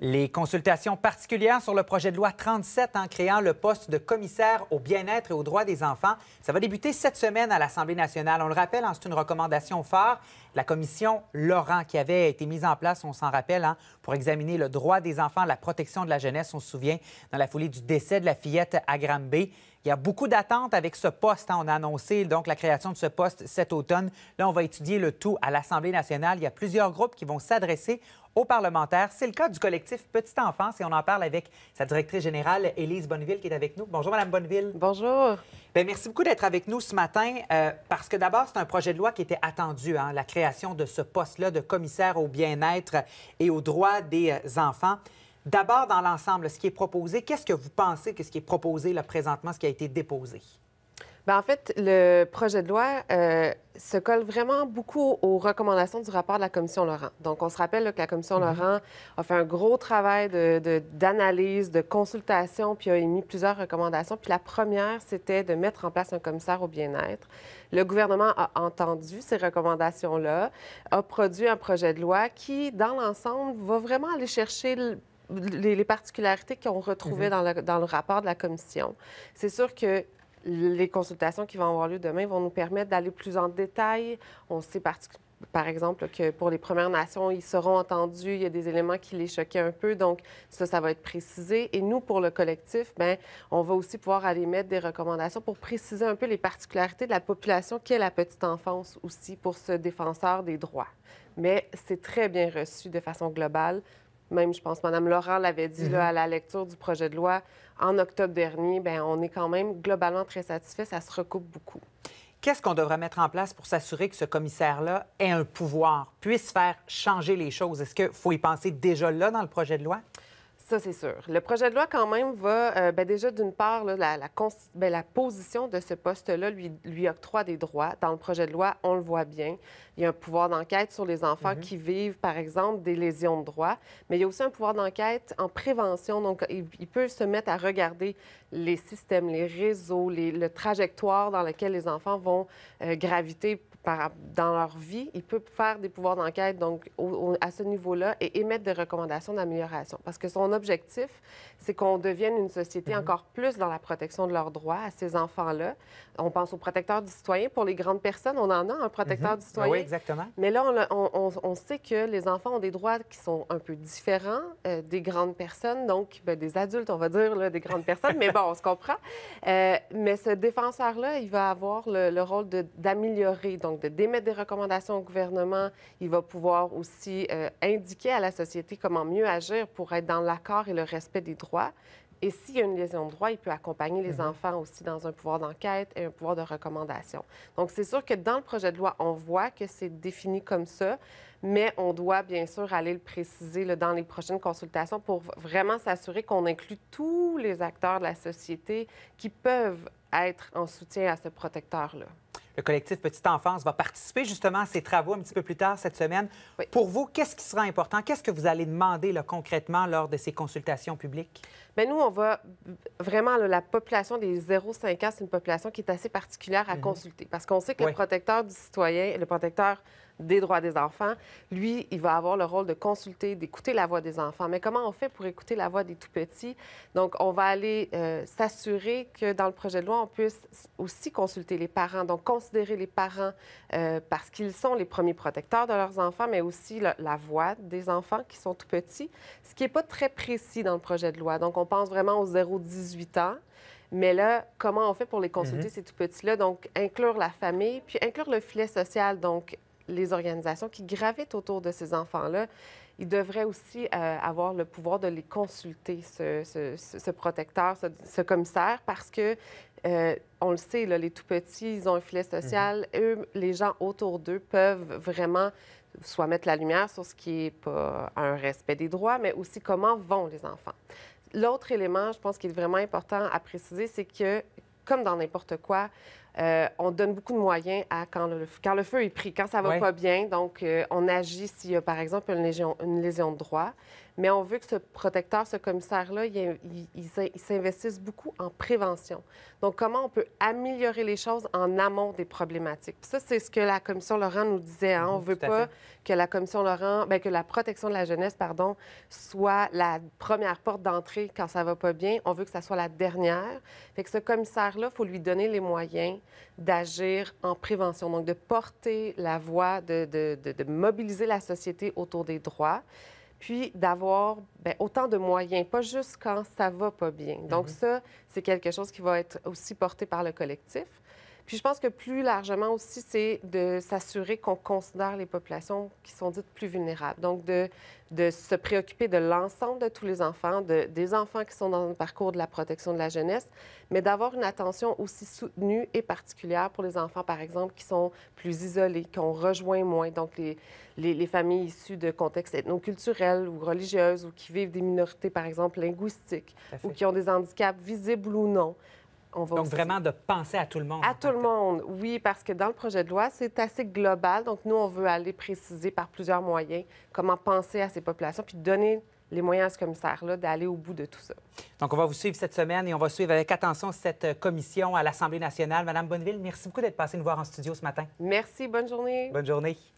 Les consultations particulières sur le projet de loi 37 en créant le poste de commissaire au bien-être et aux droits des enfants, ça va débuter cette semaine à l'Assemblée nationale. On le rappelle, hein, c'est une recommandation phare la commission Laurent qui avait été mise en place, on s'en rappelle, hein, pour examiner le droit des enfants, la protection de la jeunesse, on se souvient, dans la foulée du décès de la fillette à Granby. Il y a beaucoup d'attentes avec ce poste. Hein. On a annoncé donc la création de ce poste cet automne. Là, on va étudier le tout à l'Assemblée nationale. Il y a plusieurs groupes qui vont s'adresser aux parlementaires. C'est le cas du collectif Petite Enfance et on en parle avec sa directrice générale, Élise Bonneville, qui est avec nous. Bonjour, Madame Bonneville. Bonjour. Bien, merci beaucoup d'être avec nous ce matin euh, parce que d'abord, c'est un projet de loi qui était attendu, hein, la création de ce poste-là de commissaire au bien-être et aux droits des euh, enfants. D'abord, dans l'ensemble, ce qui est proposé, qu'est-ce que vous pensez que ce qui est proposé là, présentement, ce qui a été déposé? Ben, en fait, le projet de loi euh, se colle vraiment beaucoup aux recommandations du rapport de la Commission Laurent. Donc, on se rappelle que la Commission mhm. Laurent a fait un gros travail d'analyse, de, consultation, puis a émis plusieurs recommandations. Puis la première, c'était de mettre en place un commissaire au bien-être. Le gouvernement a entendu ces recommandations-là, a produit un projet de loi qui, dans l'ensemble, va vraiment aller chercher les, particularités qu'on retrouvait mhm. dans, le, dans, le, rapport de la commission. C'est sûr que les consultations qui vont avoir lieu demain vont nous permettre d'aller plus en détail. On sait par exemple, que pour les Premières Nations, ils seront entendus, il y a des éléments qui les choquaient un peu, donc ça, ça va être précisé. Et nous, pour le collectif, ben, on va aussi pouvoir aller mettre des recommandations pour préciser un peu les particularités de la population qu'est la petite enfance aussi pour ce défenseur des droits. Mais c'est très bien reçu de façon globale. Même, je pense, Mme Laurent l'avait dit mhm. à la lecture du projet de loi en octobre dernier. Bien, on est quand même globalement très satisfait. Ça se recoupe beaucoup. Qu'est-ce qu'on devrait mettre en place pour s'assurer que ce commissaire-là ait un pouvoir, puisse faire changer les choses? Est-ce qu'il faut y penser déjà là dans le projet de loi? Ça, c'est sûr. Le projet de loi, quand même, va euh, ben, déjà, d'une part, la, ben, la, position de ce poste-là lui, lui octroie des droits. Dans le projet de loi, on le voit bien. Il y a un pouvoir d'enquête sur les enfants mhm. qui vivent, par exemple, des lésions de droits. mais il y a aussi un pouvoir d'enquête en prévention. Donc, il, peut se mettre à regarder les systèmes, les réseaux, les, le trajectoire dans lequel les enfants vont euh, graviter dans leur vie, il peut faire des pouvoirs d'enquête donc à ce niveau-là et émettre des recommandations d'amélioration. Parce que son objectif, c'est qu'on devienne une société mm-hmm. encore plus dans la protection de leurs droits à ces enfants-là. On pense au protecteur du citoyen. Pour les grandes personnes, on en a un protecteur mm-hmm. du ah citoyen. Oui, exactement. Mais là, on, sait que les enfants ont des droits qui sont un peu différents euh, des grandes personnes, donc ben, des adultes, on va dire, là, des grandes personnes, mais bon, on se comprend. Euh, mais ce défenseur-là, il va avoir le, le rôle d'améliorer donc de démettre des recommandations au gouvernement. Il va pouvoir aussi euh, indiquer à la société comment mieux agir pour être dans l'accord et le respect des droits. Et s'il y a une lésion de droit, il peut accompagner les mhm. enfants aussi dans un pouvoir d'enquête et un pouvoir de recommandation. Donc, c'est sûr que dans le projet de loi, on voit que c'est défini comme ça, mais on doit bien sûr aller le préciser dans les prochaines consultations pour vraiment s'assurer qu'on inclut tous les acteurs de la société qui peuvent être en soutien à ce protecteur-là. Le collectif Petite Enfance va participer justement à ces travaux un petit peu plus tard cette semaine. Pour vous, qu'est-ce qui sera important? Qu'est-ce que vous allez demander concrètement lors de ces consultations publiques? Bien, nous, on va vraiment, la population des 0,5 ans, c'est une population qui est assez particulière à mhm. consulter parce qu'on sait que le protecteur du citoyen, le protecteur des droits des enfants. Lui, il va avoir le rôle de consulter, d'écouter la voix des enfants. Mais comment on fait pour écouter la voix des tout-petits? Donc, on va aller euh, s'assurer que dans le projet de loi, on puisse aussi consulter les parents, donc considérer les parents euh, parce qu'ils sont les premiers protecteurs de leurs enfants, mais aussi la voix des enfants qui sont tout-petits, ce qui n'est pas très précis dans le projet de loi. Donc, on pense vraiment aux 0-18 ans. Mais là, comment on fait pour les consulter, mm-hmm. ces tout petits-là? Donc, inclure la famille, puis inclure le filet social. Donc, les organisations qui gravitent autour de ces enfants-là, ils devraient aussi euh, avoir le pouvoir de les consulter, ce, protecteur, ce, commissaire, parce que euh, on le sait, là, les tout petits, ils ont un filet social. Mhm. Eux, les gens autour d'eux peuvent vraiment soit mettre la lumière sur ce qui est pas un respect des droits, mais aussi comment vont les enfants. L'autre élément, je pense, qui est vraiment important à préciser, c'est que, comme dans n'importe quoi, euh, on donne beaucoup de moyens à quand le, feu est pris, quand ça va pas bien. Donc, euh, on agit s'il y a, par exemple, une lésion, une lésion, de droit. Mais on veut que ce protecteur, ce commissaire-là, il, s'investisse beaucoup en prévention. Donc, comment on peut améliorer les choses en amont des problématiques. ça, c'est ce que la commission Laurent nous disait. Hein. on mhm, veut pas que la commission Laurent, ben, que la protection de la jeunesse, pardon, soit la première porte d'entrée quand ça va pas bien. On veut que ça soit la dernière. Fait que ce commissaire-là, il faut lui donner les moyens d'agir en prévention, donc de porter la voix, de, mobiliser la société autour des droits, puis d'avoir ben, autant de moyens, pas juste quand ça va pas bien. Donc mhm. ça, c'est quelque chose qui va être aussi porté par le collectif. Puis je pense que plus largement aussi, c'est de s'assurer qu'on considère les populations qui sont dites plus vulnérables. Donc, de, se préoccuper de l'ensemble de tous les enfants, des enfants qui sont dans le parcours de la protection de la jeunesse, mais d'avoir une attention aussi soutenue et particulière pour les enfants, par exemple, qui sont plus isolés, qu'on rejoint moins, donc les, les familles issues de contextes ethnoculturels ou religieuses ou qui vivent des minorités, par exemple, linguistiques, ou qui ont des handicaps visibles ou non donc, vraiment de penser à tout le monde. À tout le monde, oui, parce que dans le projet de loi, c'est assez global. Donc, nous, on veut aller préciser par plusieurs moyens comment penser à ces populations, puis donner les moyens à ce commissaire-là d'aller au bout de tout ça. Donc, on va vous suivre cette semaine et on va suivre avec attention cette euh, commission à l'Assemblée nationale. Madame Bonneville, merci beaucoup d'être passée nous voir en studio ce matin. Merci. Bonne journée. Bonne journée.